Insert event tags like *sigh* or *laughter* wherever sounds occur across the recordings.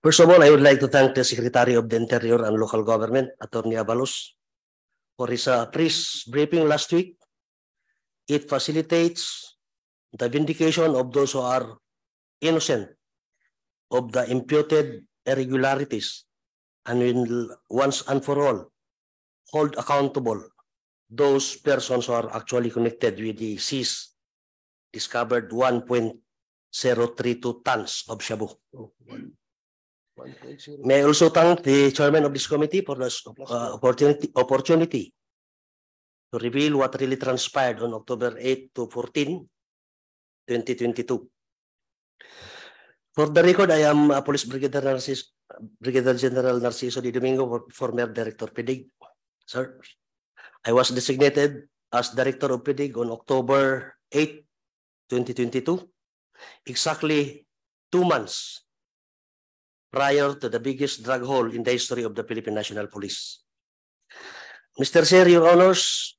First of all, I would like to thank the Secretary of the Interior and Local Government, Attorney Avalos, for his uh, press briefing last week. It facilitates the vindication of those who are innocent of the imputed irregularities and will once and for all hold accountable those persons who are actually connected with the seized discovered 1.032 tons of shabu. Oh, May I also thank the chairman of this committee for this uh, opportunity, opportunity to reveal what really transpired on October 8 to 14, 2022. For the record, I am uh, Police Brigadier, Narcis, Brigadier General Narciso Di Domingo, former Director PDIG. Sir, I was designated as Director of PDIG on October 8, 2022, exactly two months prior to the biggest drug haul in the history of the Philippine National Police. Mr. Sir, your honors,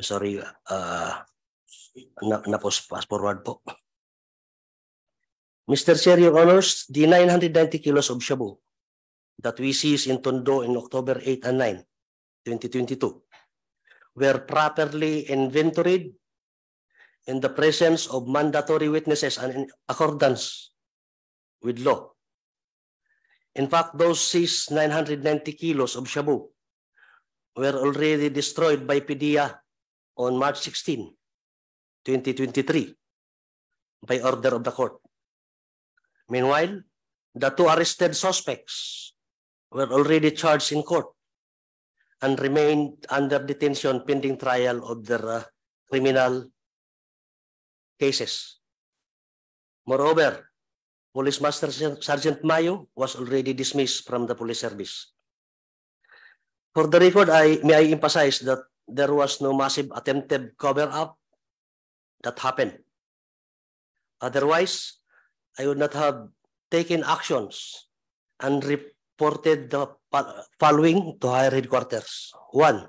sorry, uh, na, na post, fast forward po. Mr. Chair, Your Honors, the 990 kilos of shabu that we seized in Tondo in October 8 and 9, 2022 were properly inventoried in the presence of mandatory witnesses and in accordance with law. In fact, those seized kilos of shabu were already destroyed by PDEA on March 16, 2023, by order of the court. Meanwhile, the two arrested suspects were already charged in court and remained under detention pending trial of their uh, criminal cases. Moreover, Police Master Sergeant Mayo was already dismissed from the police service. For the record, I, may I emphasize that there was no massive attempted cover-up that happened. Otherwise, I would not have taken actions and re reported the following to higher headquarters. One,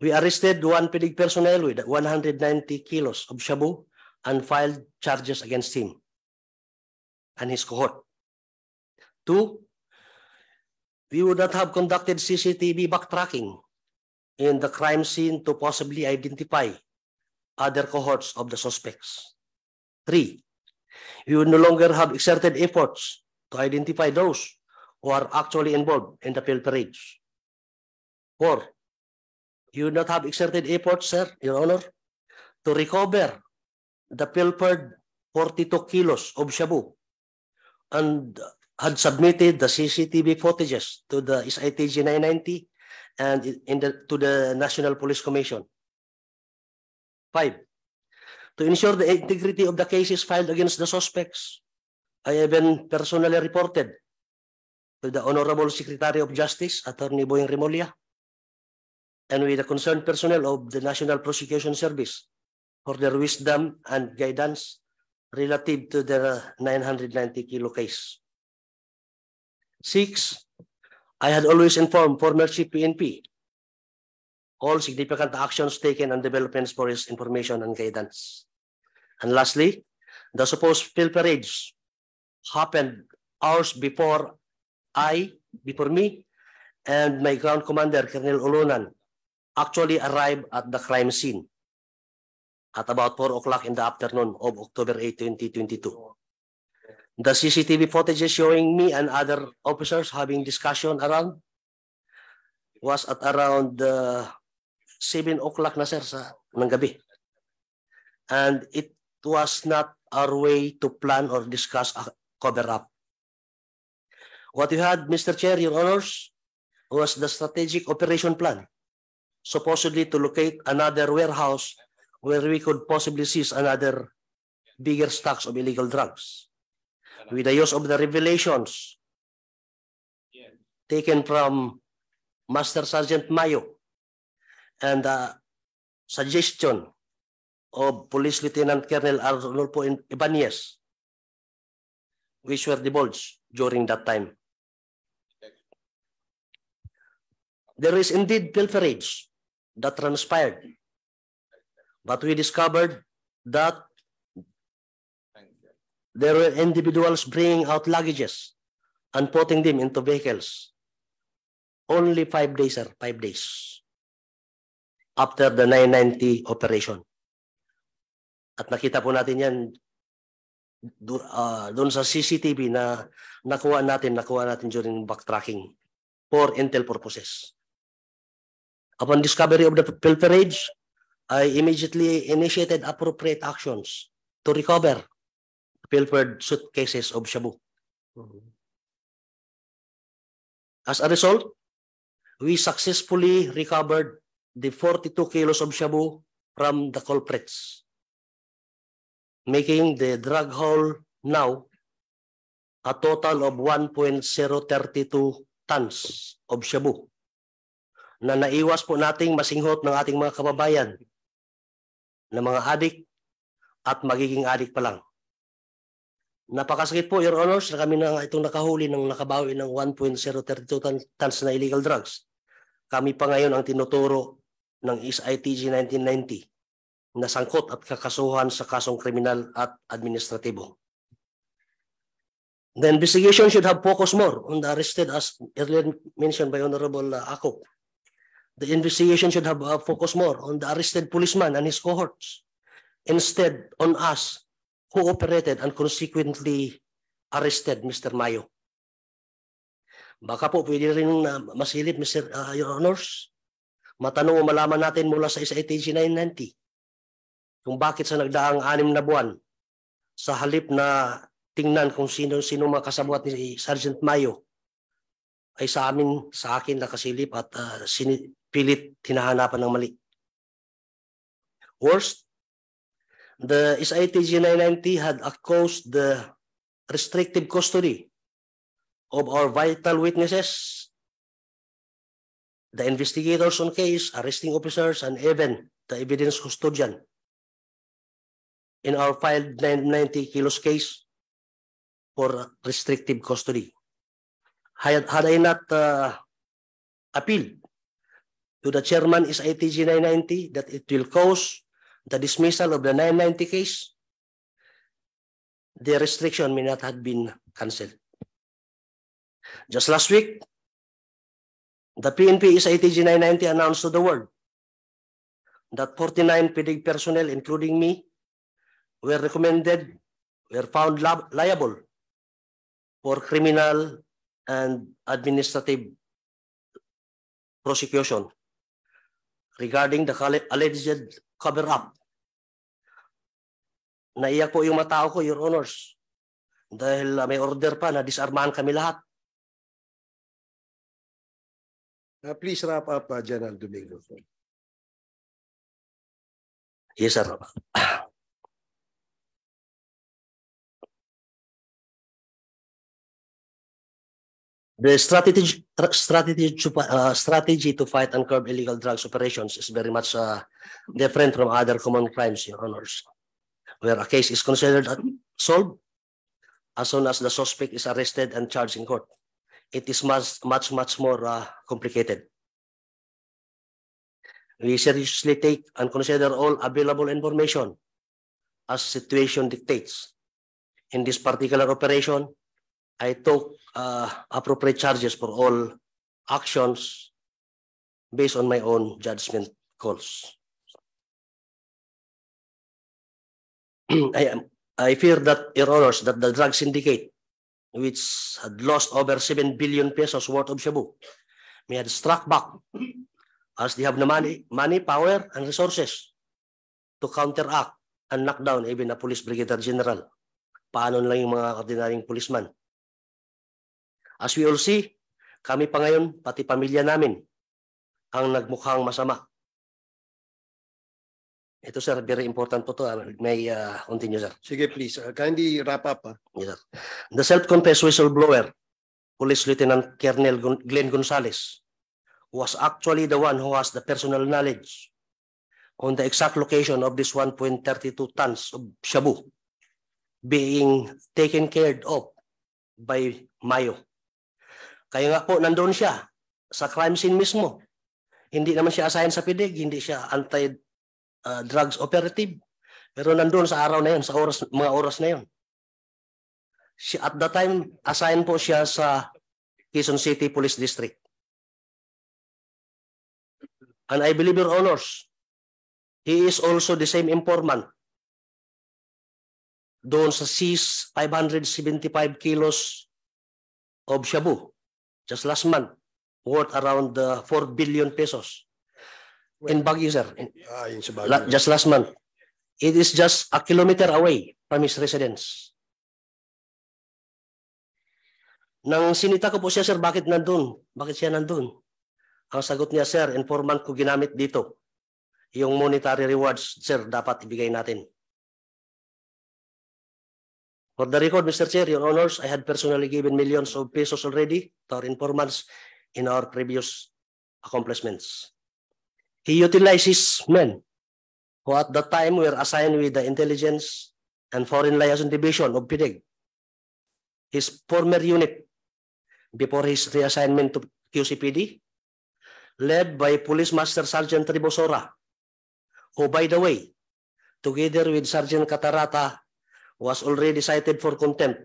we arrested one PDIG personnel with 190 kilos of shabu and filed charges against him and his cohort. Two, we would not have conducted CCTV backtracking in the crime scene to possibly identify other cohorts of the suspects. Three, we would no longer have exerted efforts to identify those who are actually involved in the pilferage. Four, you not have exerted efforts, sir, Your Honor, to recover the pilfered 42 kilos of shabu and had submitted the CCTV footages to the SITG 990 and in the, to the National Police Commission. Five, to ensure the integrity of the cases filed against the suspects, I even personally reported to the Honorable Secretary of Justice, Attorney Boying Remolia, and with the concerned personnel of the National Prosecution Service for their wisdom and guidance relative to the 990 kilo case. Six, I had always informed former PNP all significant actions taken and developments for his information and guidance. And lastly, the supposed pilferage happened hours before I, before me, and my ground commander, Colonel Olonan, actually arrived at the crime scene at about 4 o'clock in the afternoon of October 8, 2022. The CCTV footage showing me and other officers having discussion around was at around uh, 7 o'clock na sir sa ng gabi. And it was not our way to plan or discuss a cover-up. What you had, Mr. Chair, Your Honors, was the strategic operation plan, supposedly to locate another warehouse where we could possibly seize another bigger stocks of illegal drugs. With the use of the revelations taken from Master Sergeant Mayo and the suggestion of Police Lieutenant Colonel Arnulfo Ibanez, which were divulged during that time. There is indeed pilferage that transpired. But we discovered that there were individuals bringing out luggages and putting them into vehicles. Only five days, sir, five days after the 990 operation. At nakita po natin yan uh, ah, doon sa CCTV na nakuha natin, nakuha natin during backtracking for intel purposes. Upon discovery of the pilferage, I immediately initiated appropriate actions to recover pilfered suitcases of Shabu. Mm-hmm. As a result, we successfully recovered the 42 kilos of Shabu from the culprits, making the drug haul now a total of 1.032 tons of Shabu na naiwas po nating masinghot ng ating mga kababayan na mga adik at magiging adik pa lang. Napakasakit po, Your Honors, na kami na itong nakahuli ng nakabawi ng 1.032 tons na illegal drugs. Kami pa ngayon ang tinuturo ng SITG 1990 na sangkot at kakasuhan sa kasong kriminal at administratibo. The investigation should have focused more on the arrested as earlier mentioned by Honorable uh, Akop The investigation should have uh, focused more on the arrested policeman and his cohorts, instead on us who operated and consequently arrested Mr. Mayo. Baka po pwede rin uh, masilip, Mr. Uh, Your Honors, matanong o malaman natin mula sa isa ATG 990 kung bakit sa nagdaang anim na buwan sa halip na tingnan kung sino-sino mga kasabuat ni Sergeant Mayo ay sa amin, sa akin nakasilip at uh, sini, pilit hinahanapan ng mali. Worst, the SITG 990 had caused the restrictive custody of our vital witnesses, the investigators on case, arresting officers, and even the evidence custodian in our filed 990 kilos case for restrictive custody. Had, had I not uh, appealed to the chairman is ITG 990 that it will cause the dismissal of the 990 case, the restriction may not have been cancelled. Just last week, the PNP is ITG 990 announced to the world that 49 PDIG personnel, including me, were recommended, were found liable for criminal and administrative prosecution regarding the alleged cover-up. Naiyak po yung mata ko, Your Honors, dahil ah, may order pa na disarmahan kami lahat. Uh, please wrap up, uh, General Domingo. Yes, sir. The strategy strategy to, uh, strategy to fight and curb illegal drugs operations is very much uh, different from other common crimes, Your Honors, where a case is considered solved as soon as the suspect is arrested and charged in court. It is much, much, much more uh, complicated. We seriously take and consider all available information as situation dictates. In this particular operation, I took uh, appropriate charges for all actions based on my own judgment calls. *clears throat* I I fear that, Your that the drug syndicate, which had lost over 7 billion pesos worth of Cebu, may have struck back *clears throat* as they have the money, money, power, and resources to counteract and knock down even a police brigadier general. Paano lang yung mga ordinaryong policeman As we all see, kami pa ngayon, pati pamilya namin, ang nagmukhang masama. Ito sir, very important po to. Ah. May uh, continue sir. Sige please, uh, ah, kindly wrap up. Ha? Yes, sir. The self-confessed whistleblower, Police Lieutenant Colonel Glenn Gonzalez, was actually the one who has the personal knowledge on the exact location of this 1.32 tons of shabu being taken care of by Mayo. Kaya nga po, nandoon siya sa crime scene mismo. Hindi naman siya assigned sa PIDIG, e hindi siya anti-drugs ah, uh, operative. Pero nandoon sa araw na yun, sa oras, mga oras na yun. Si, at the time, assigned po siya sa Quezon City Police District. And I believe your honors, he is also the same informant doon sa seized 575 kilos of shabu just last month, worth around uh, 4 billion pesos. In Baguio, sir. In, ah, yun Baguio. La, just last month. It is just a kilometer away from his residence. Nang sinita ko po siya, sir, bakit nandun? Bakit siya nandun? Ang sagot niya, sir, informant ko ginamit dito. Yung monetary rewards, sir, dapat ibigay natin. For the record, Mr. Chair, Your Honors, I had personally given millions of pesos already to our informants in our previous accomplishments. He utilizes men who at the time were assigned with the Intelligence and Foreign Liaison Division of PIDEG, his former unit, before his reassignment to QCPD, led by Police Master Sergeant Tribosora, who, by the way, together with Sergeant Catarata, was already cited for contempt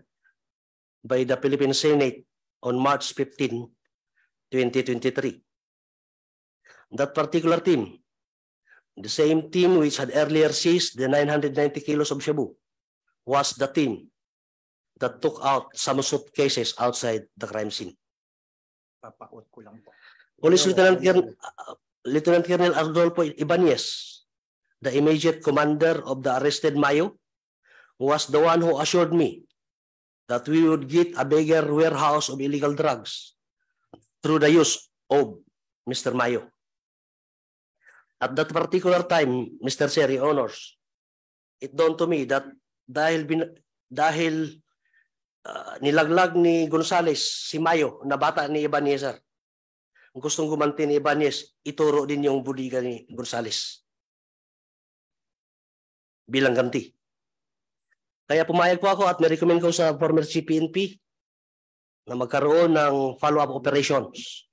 by the Philippine Senate on March 15, 2023. That particular team, the same team which had earlier seized the 990 kilos of shabu, was the team that took out some suitcases outside the crime scene. Papaot ko lang po. Police Lieutenant, Colonel, uh, Lieutenant Colonel Arnolfo Ibanez, the immediate commander of the arrested Mayo, was the one who assured me that we would get a bigger warehouse of illegal drugs through the use of Mr. Mayo. At that particular time, Mr. Seri Honors, it dawned to me that dahil bin, dahil uh, nilaglag ni Gonzales si Mayo na bata ni Ibanez, gustong gumanti ni Ibanez, ituro din yung buliga ni Gonzales bilang ganti. Kaya pumayag po ako at nirecommend ko sa former CPNP na magkaroon ng follow-up operations.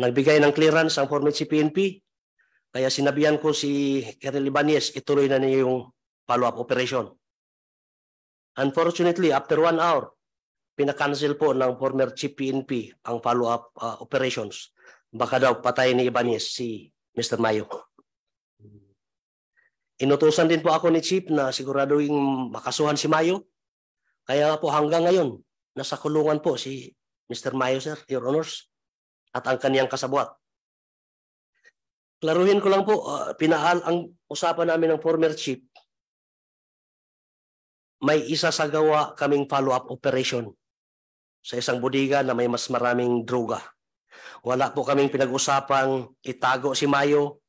Nagbigay ng clearance ang former CPNP. Kaya sinabihan ko si Kerry Libanez, ituloy na niya yung follow-up operation. Unfortunately, after one hour, pinakancel po ng former CPNP ang follow-up uh, operations. Baka daw patay ni Ibanez si Mr. Mayo. Inutusan din po ako ni Chief na siguraduhin makasuhan si Mayo. Kaya po hanggang ngayon, nasa kulungan po si Mr. Mayo, sir, your honors, at ang kaniyang kasabwat. Klaruhin ko lang po, uh, ah, pinaal ang usapan namin ng former chief. May isa sa gawa kaming follow-up operation sa isang bodega na may mas maraming droga. Wala po kaming pinag-usapang itago si Mayo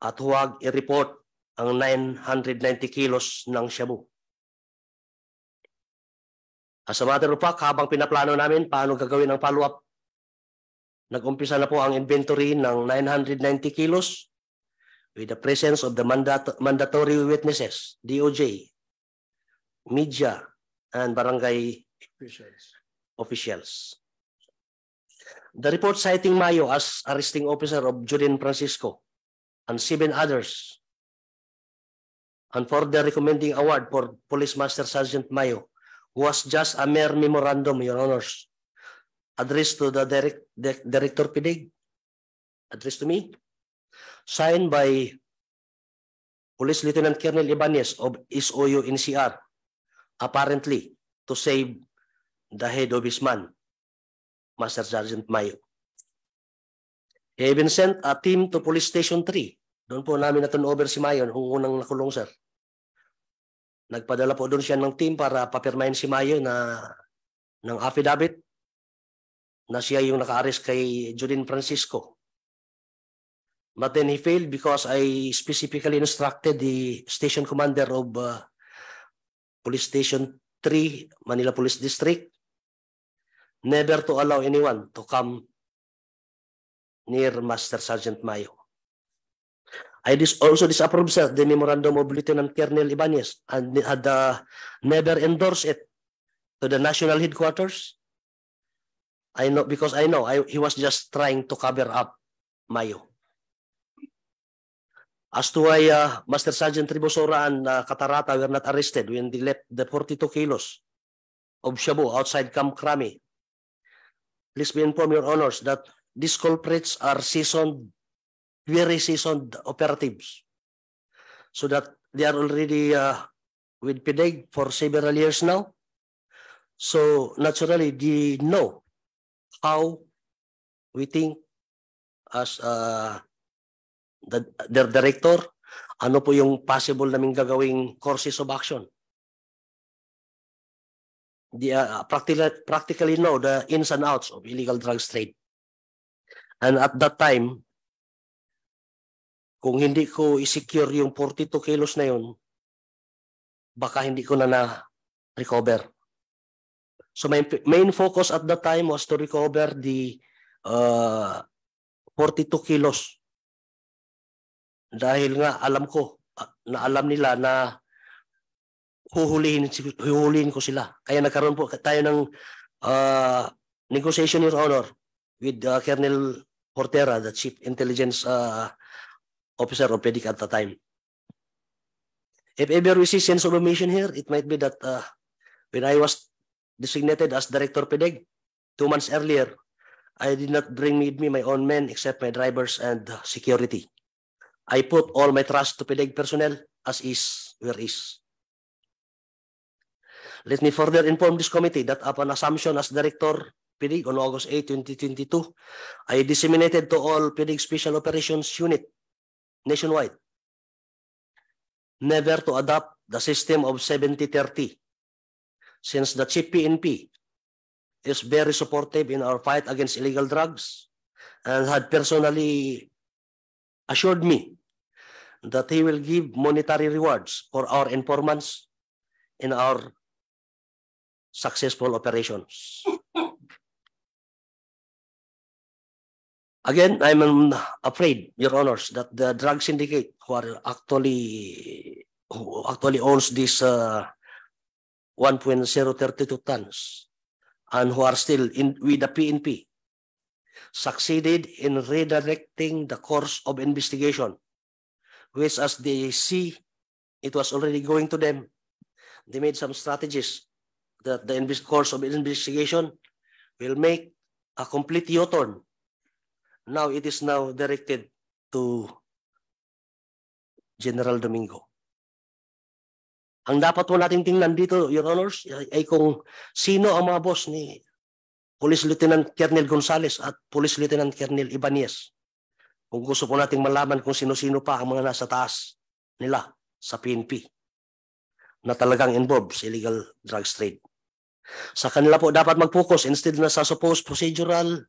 at huwag i-report ang 990 kilos ng shabu. As a matter of fact, habang pinaplano namin paano gagawin ang follow-up, nagumpisa na po ang inventory ng 990 kilos with the presence of the mandat- mandatory witnesses, DOJ, media, and barangay officials. officials. The report citing Mayo as arresting officer of Julian Francisco and seven others and for the recommending award for Police Master Sergeant Mayo was just a mere memorandum, Your Honors, addressed to the direct, the, Director Pidig, addressed to me, signed by Police Lieutenant Colonel Ibanez of SOU NCR, apparently to save the head of his man, Master Sergeant Mayo. He even sent a team to Police Station 3. Doon po namin na turn over si Mayon, kung unang nakulong, sir. Nagpadala po doon siya ng team para papirmahin si Mayo na ng affidavit na siya yung naka-arrest kay Judin Francisco. But then he failed because I specifically instructed the station commander of uh, Police Station 3, Manila Police District, never to allow anyone to come near Master Sergeant Mayo. I dis also disapprove, sir, the memorandum of lieutenant Colonel Ibanez and had uh, never endorsed it to the national headquarters. I know because I know I, he was just trying to cover up Mayo. As to why uh, Master Sergeant Tribosora and uh, Katarata were not arrested when they left the 42 kilos of Shabu outside Camp Krami, please be informed, Your Honors, that these culprits are seasoned very seasoned operatives so that they are already uh, with PDEG for several years now. So naturally, they know how we think as uh, the, their director, ano po yung possible naming gagawing courses of action. They uh, practically, practically know the ins and outs of illegal drugs trade. And at that time, kung hindi ko i-secure yung 42 kilos na yun, baka hindi ko na na-recover. So my main focus at that time was to recover the uh, 42 kilos. Dahil nga alam ko, ah, na alam nila na huhulihin, huhulihin ko sila. Kaya nagkaroon po tayo ng uh, negotiation, Your Honor, with uh, Colonel Portera, the Chief Intelligence uh, officer of PEDIC at the time. If ever we see sense of omission here, it might be that uh, when I was designated as director PEDIC two months earlier, I did not bring with me my own men except my drivers and security. I put all my trust to PEDIC personnel as is, where is. Let me further inform this committee that upon assumption as director PDIG e on August 8, 2022, I disseminated to all PDIG e Special Operations Unit nationwide. Never to adopt the system of seventy thirty. since the CPNP is very supportive in our fight against illegal drugs and had personally assured me that he will give monetary rewards for our informants in our successful operations. Again, I'm um, afraid, Your Honors, that the drug syndicate who are actually who actually owns this uh, 1.032 tons and who are still in with the PNP succeeded in redirecting the course of investigation, which as they see, it was already going to them. They made some strategies that the course of investigation will make a complete U-turn Now it is now directed to General Domingo. Ang dapat po natin tingnan dito, Your Honors, ay kung sino ang mga boss ni Police Lieutenant Colonel Gonzales at Police Lieutenant Colonel Ibanez. Kung gusto po nating malaman kung sino-sino pa ang mga nasa taas nila sa PNP na talagang involved sa illegal drug trade. Sa kanila po dapat mag-focus instead na sa supposed procedural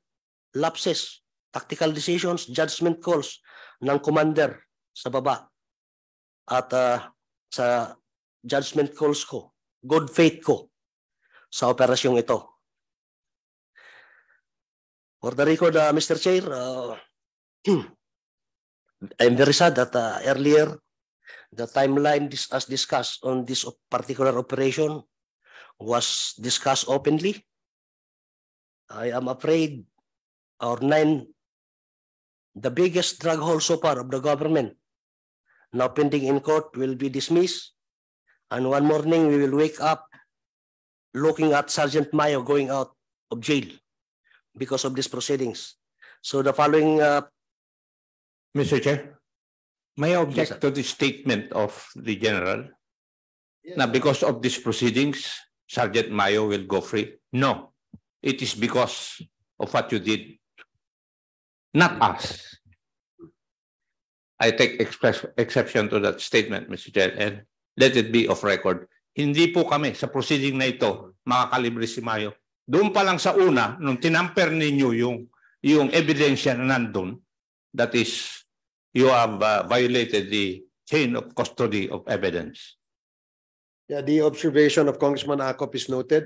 lapses tactical decisions, judgment calls ng commander sa baba at uh, sa judgment calls ko, good faith ko sa operasyong ito. For the record, uh, ah, Mr. Chair, uh, *clears throat* I'm very sad that uh, earlier the timeline dis as discussed on this particular operation was discussed openly. I am afraid our nine the biggest drug hole so far of the government, now pending in court, will be dismissed. And one morning, we will wake up looking at Sergeant Mayo going out of jail because of these proceedings. So the following... Uh, Mr. Chair, may I object yes, to the statement of the General? Yes. Now, because of these proceedings, Sergeant Mayo will go free? No. It is because of what you did not us. I take express, exception to that statement, Mr. Chair, and let it be of record. Hindi po kami sa proceeding na ito makakalibre si Mayo. Doon pa lang sa una, nung tinamper ninyo yung, yung evidence na nandun, that is, you have uh, violated the chain of custody of evidence. Yeah, the observation of Congressman Akop is noted.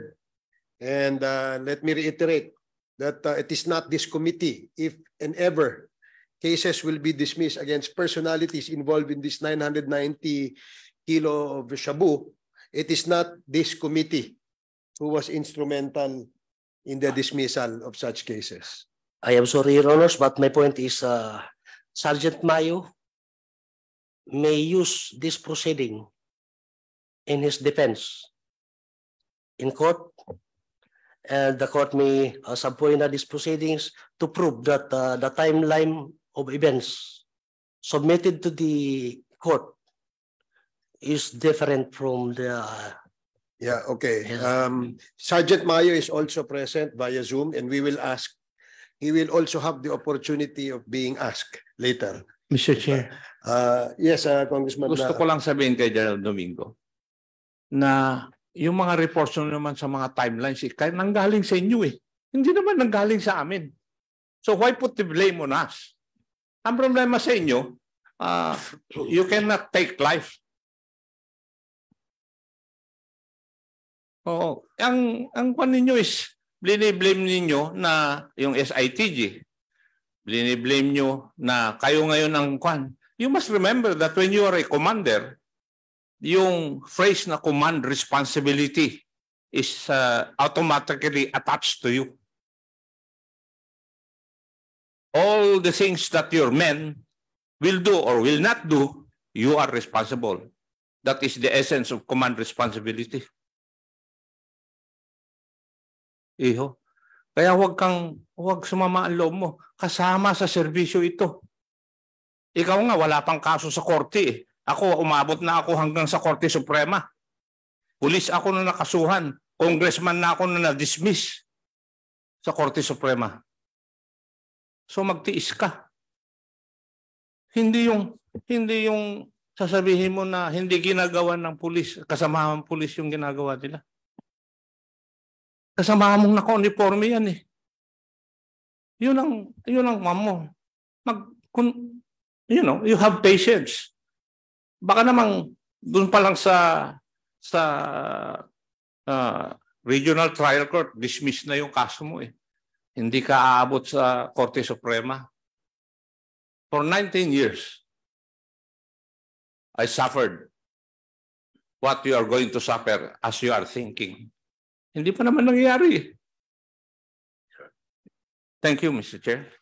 And uh, let me reiterate, that uh, it is not this committee if and ever cases will be dismissed against personalities involved in this 990 kilo of shabu, it is not this committee who was instrumental in the dismissal of such cases. I am sorry, Your but my point is uh, Sergeant Mayo may use this proceeding in his defense in court and the court may uh, subpoena these proceedings to prove that uh, the timeline of events submitted to the court is different from the uh, yeah okay yeah. um sergeant mayo is also present via zoom and we will ask he will also have the opportunity of being asked later mr chair uh, yes uh, congressman gusto na, uh, ko lang sabihin kay General Domingo na yung mga reports nyo naman sa mga timelines, eh, kaya nanggaling sa inyo eh. Hindi naman nanggaling sa amin. So why put the blame on us? Ang problema sa inyo, uh, you cannot take life. Oo. Ang ang kwan ninyo is blame ninyo na yung SITG. Blame nyo na kayo ngayon ang kwan. You must remember that when you are a commander, yung phrase na command responsibility is uh, automatically attached to you. All the things that your men will do or will not do, you are responsible. That is the essence of command responsibility. Iho. Kaya huwag kang huwag sumama ang loob mo. Kasama sa serbisyo ito. Ikaw nga, wala pang kaso sa korte eh. Ako, umabot na ako hanggang sa Korte Suprema. Pulis ako na nakasuhan. Congressman na ako na na-dismiss sa Korte Suprema. So magtiis ka. Hindi yung hindi yung sasabihin mo na hindi ginagawa ng pulis, kasama ng pulis yung ginagawa nila. Kasama mong naka-uniforme yan eh. Yun ang, yun ang mamo. Mag, kun, you know, you have patience baka namang doon pa lang sa sa uh, regional trial court dismiss na yung kaso mo eh. Hindi ka aabot sa Korte Suprema. For 19 years I suffered what you are going to suffer as you are thinking. Hindi pa naman nangyayari. Eh. Thank you, Mr. Chair.